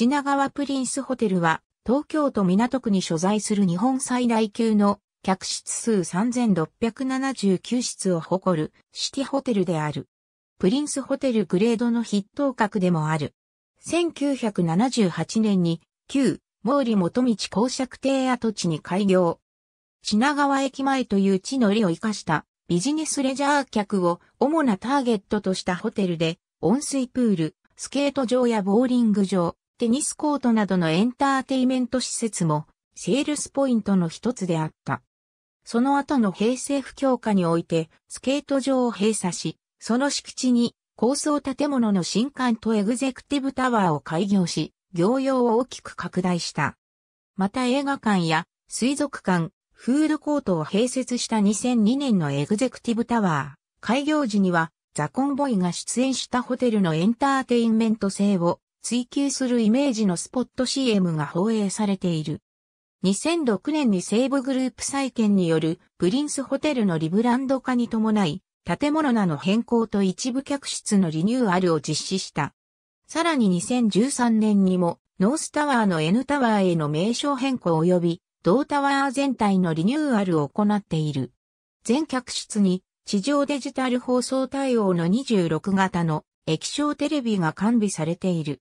品川プリンスホテルは、東京都港区に所在する日本最大級の客室数3679室を誇るシティホテルである。プリンスホテルグレードの筆頭格でもある。1978年に旧毛利元道公爵邸跡地に開業。品川駅前という地の利を生かしたビジネスレジャー客を主なターゲットとしたホテルで温水プール、スケート場やボーリング場、テニスコートなどのエンターテイメント施設も、セールスポイントの一つであった。その後の平成不況下において、スケート場を閉鎖し、その敷地に高層建物の新館とエグゼクティブタワーを開業し、業用を大きく拡大した。また映画館や水族館、フードコートを併設した2002年のエグゼクティブタワー、開業時にはザ・コンボイが出演したホテルのエンターテインメント性を追求するイメージのスポット CM が放映されている。2006年に西武グループ債券によるプリンスホテルのリブランド化に伴い、建物なの変更と一部客室のリニューアルを実施した。さらに2013年にも、ノースタワーの N タワーへの名称変更及び、同タワー全体のリニューアルを行っている。全客室に、地上デジタル放送対応の26型の液晶テレビが完備されている。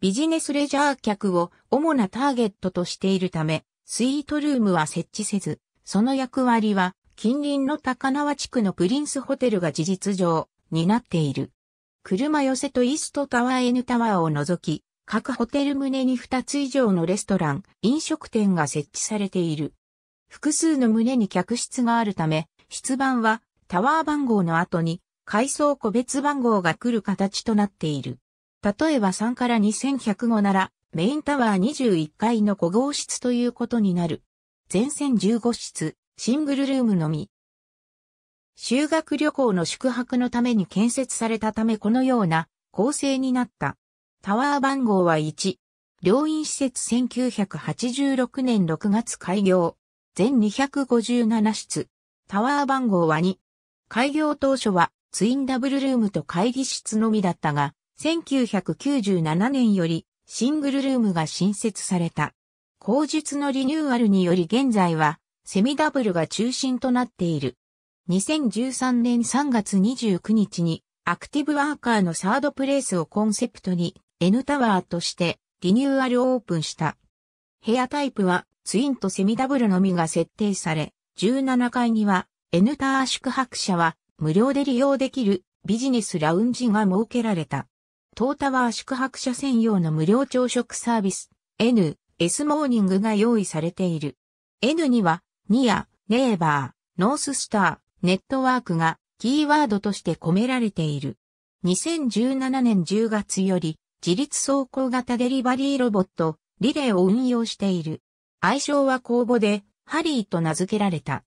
ビジネスレジャー客を主なターゲットとしているため、スイートルームは設置せず、その役割は近隣の高輪地区のプリンスホテルが事実上になっている。車寄せとイーストタワー N タワーを除き、各ホテル棟に2つ以上のレストラン、飲食店が設置されている。複数の棟に客室があるため、室番はタワー番号の後に階層個別番号が来る形となっている。例えば3から2 1 0 5なら、メインタワー21階の5号室ということになる。全線15室、シングルルームのみ。修学旅行の宿泊のために建設されたためこのような構成になった。タワー番号は1。両院施設1986年6月開業。全257室。タワー番号は2。開業当初はツインダブルルームと会議室のみだったが、1997年よりシングルルームが新設された。後述のリニューアルにより現在はセミダブルが中心となっている。2013年3月29日にアクティブワーカーのサードプレイスをコンセプトに N タワーとしてリニューアルオープンした。部屋タイプはツインとセミダブルのみが設定され、17階には N タワー宿泊者は無料で利用できるビジネスラウンジが設けられた。トータワー宿泊者専用の無料朝食サービス N、S モーニングが用意されている。N には、ニア、ネイバー、ノーススター、ネットワークがキーワードとして込められている。2017年10月より、自立走行型デリバリーロボット、リレーを運用している。愛称は公募で、ハリーと名付けられた。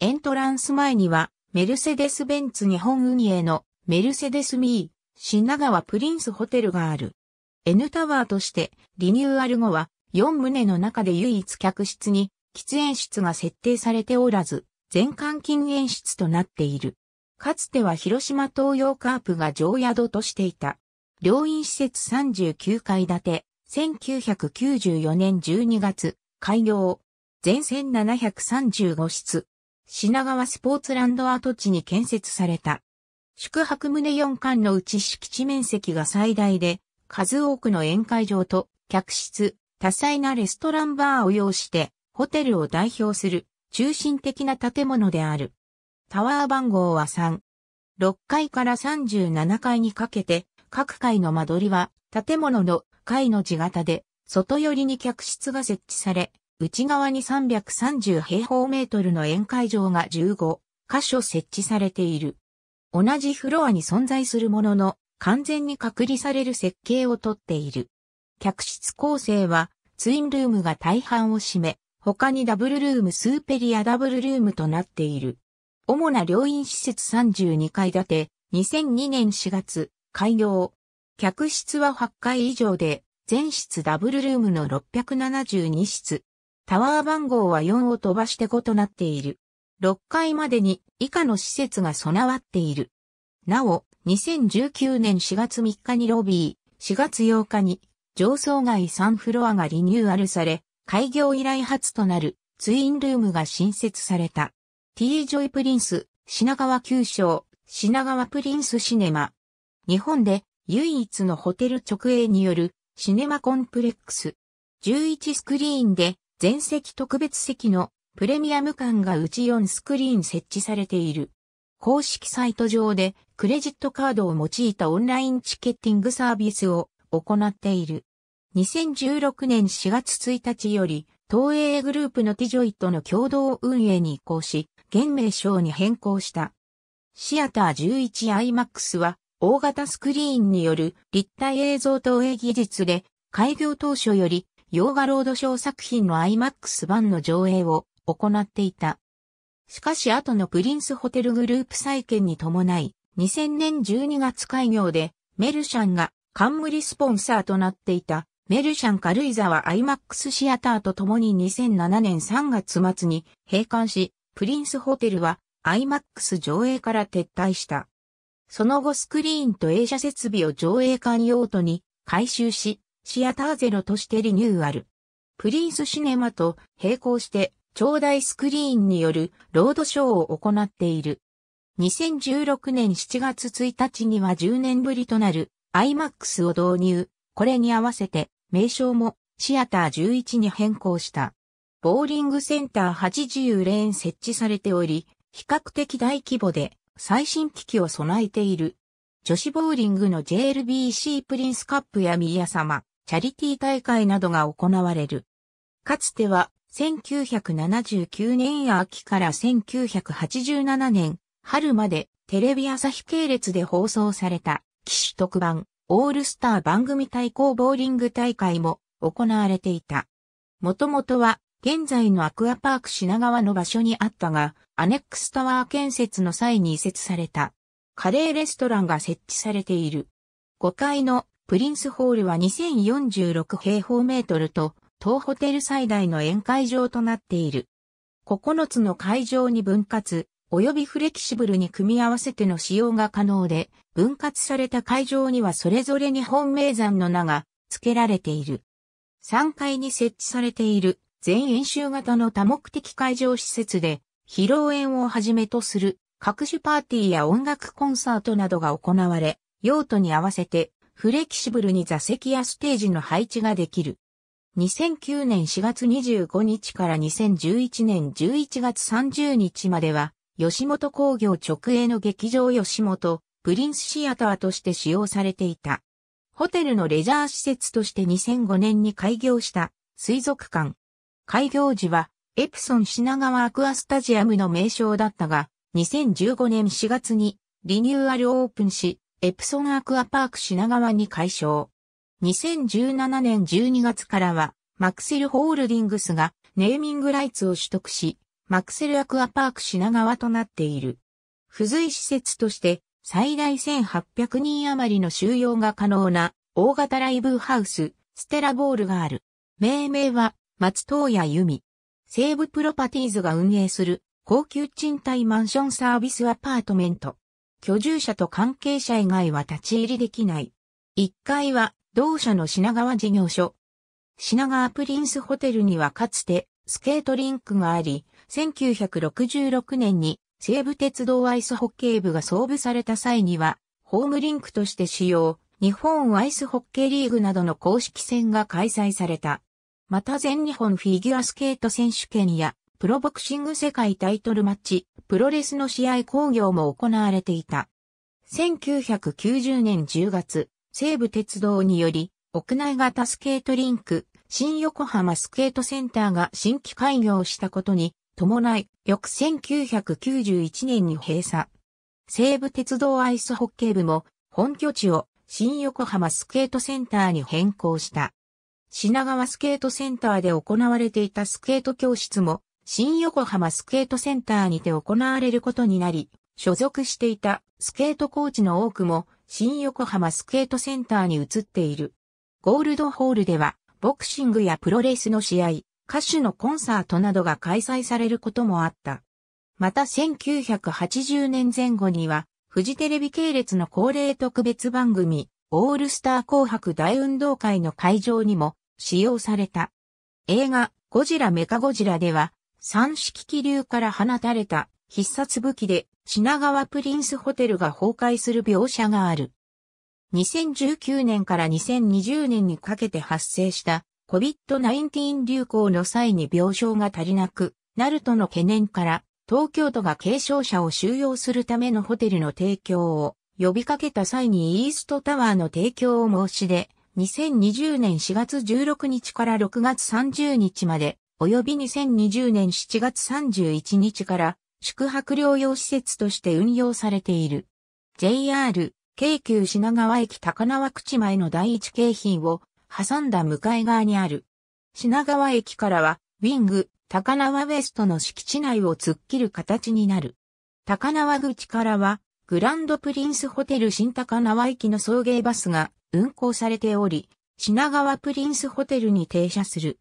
エントランス前には、メルセデス・ベンツ日本運営のメルセデス・ミー、品川プリンスホテルがある。N タワーとしてリニューアル後は4棟の中で唯一客室に喫煙室が設定されておらず、全館禁煙室となっている。かつては広島東洋カープが常宿としていた。両院施設39階建て、1994年12月、開業。全線735室。品川スポーツランド跡地に建設された。宿泊棟4館のうち敷地面積が最大で、数多くの宴会場と客室、多彩なレストランバーを要して、ホテルを代表する中心的な建物である。タワー番号は3。6階から37階にかけて、各階の間取りは建物の階の字型で、外寄りに客室が設置され、内側に330平方メートルの宴会場が15箇所設置されている。同じフロアに存在するものの、完全に隔離される設計をとっている。客室構成は、ツインルームが大半を占め、他にダブルルームスーペリアダブルルームとなっている。主な療院施設32階建て、2002年4月、開業。客室は8階以上で、全室ダブルルームの672室。タワー番号は4を飛ばして5となっている。6階までに以下の施設が備わっている。なお、2019年4月3日にロビー、4月8日に上層街3フロアがリニューアルされ、開業以来初となるツインルームが新設された。T ジョイプリンス、品川九章、品川プリンスシネマ。日本で唯一のホテル直営によるシネマコンプレックス。11スクリーンで全席特別席のプレミアム感が内4スクリーン設置されている。公式サイト上でクレジットカードを用いたオンラインチケッティングサービスを行っている。2016年4月1日より東映グループのティジョイとの共同運営に移行し、現名称に変更した。シアター 11IMAX は大型スクリーンによる立体映像投影技術で開業当初より洋画ロードショー作品の IMAX 版の上映を行っていた。しかし後のプリンスホテルグループ再建に伴い、2000年12月開業で、メルシャンが冠スポンサーとなっていた、メルシャン軽井沢マックスシアターと共に2007年3月末に閉館し、プリンスホテルはアイマックス上映から撤退した。その後スクリーンと映写設備を上映館用途に改修し、シアターゼロとしてリニューアル。プリンスシネマと並行して長大スクリーンによるロードショーを行っている。2016年7月1日には10年ぶりとなる IMAX を導入。これに合わせて名称もシアター11に変更した。ボーリングセンター80レーン設置されており、比較的大規模で最新機器を備えている。女子ボーリングの JLBC プリンスカップや宮様、チャリティー大会などが行われる。かつては1979年秋から1987年春までテレビ朝日系列で放送された騎士特番オールスター番組対抗ボーリング大会も行われていた。もともとは現在のアクアパーク品川の場所にあったが、アネックスタワー建設の際に移設された。カレーレストランが設置されている。5階のプリンスホールは2046平方メートルと当ホテル最大の宴会場となっている。9つの会場に分割、及びフレキシブルに組み合わせての使用が可能で、分割された会場にはそれぞれ日本名山の名が付けられている。3階に設置されている全演習型の多目的会場施設で、披露宴をはじめとする各種パーティーや音楽コンサートなどが行われ、用途に合わせてフレキシブルに座席やステージの配置ができる。2009年4月25日から2011年11月30日までは、吉本工業直営の劇場吉本、プリンスシアターとして使用されていた。ホテルのレジャー施設として2005年に開業した水族館。開業時はエプソン品川アクアスタジアムの名称だったが、2015年4月にリニューアルオープンし、エプソンアクアパーク品川に改称。2017年12月からは、マクセルホールディングスがネーミングライツを取得し、マクセルアクアパーク品川となっている。付随施設として最大1800人余りの収容が可能な大型ライブハウス、ステラボールがある。命名は松東谷由美。西武プロパティーズが運営する高級賃貸マンションサービスアパートメント。居住者と関係者以外は立ち入りできない。1階は同社の品川事業所。品川プリンスホテルにはかつてスケートリンクがあり、1966年に西武鉄道アイスホッケー部が創部された際には、ホームリンクとして使用、日本アイスホッケーリーグなどの公式戦が開催された。また全日本フィギュアスケート選手権や、プロボクシング世界タイトルマッチ、プロレスの試合興行も行われていた。1990年10月、西武鉄道により、屋内型スケートリンク、新横浜スケートセンターが新規開業したことに伴い、翌1991年に閉鎖。西武鉄道アイスホッケー部も本拠地を新横浜スケートセンターに変更した。品川スケートセンターで行われていたスケート教室も新横浜スケートセンターにて行われることになり、所属していたスケートコーチの多くも新横浜スケートセンターに移っている。ゴールドホールでは、ボクシングやプロレスの試合、歌手のコンサートなどが開催されることもあった。また1980年前後には、フジテレビ系列の恒例特別番組、オールスター紅白大運動会の会場にも使用された。映画、ゴジラメカゴジラでは、三式気流から放たれた必殺武器で品川プリンスホテルが崩壊する描写がある。2019年から2020年にかけて発生した COVID-19 流行の際に病床が足りなくなるとの懸念から東京都が軽症者を収容するためのホテルの提供を呼びかけた際にイーストタワーの提供を申し出、2020年4月16日から6月30日まで、及び2020年7月31日から宿泊療養施設として運用されている。JR、京急品川駅高輪口前の第一京浜を挟んだ向かい側にある。品川駅からは、ウィング、高輪ウエストの敷地内を突っ切る形になる。高輪口からは、グランドプリンスホテル新高輪駅の送迎バスが運行されており、品川プリンスホテルに停車する。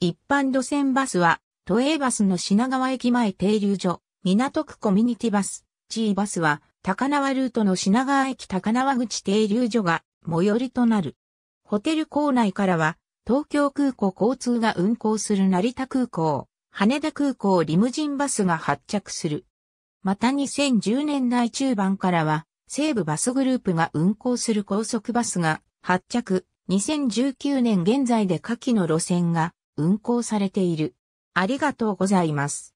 一般路線バスは、都営バスの品川駅前停留所、港区コミュニティバス、G バスは、高輪ルートの品川駅高輪口停留所が最寄りとなる。ホテル構内からは、東京空港交通が運行する成田空港、羽田空港リムジンバスが発着する。また2010年代中盤からは、西武バスグループが運行する高速バスが発着、2019年現在で下記の路線が運行されている。ありがとうございます。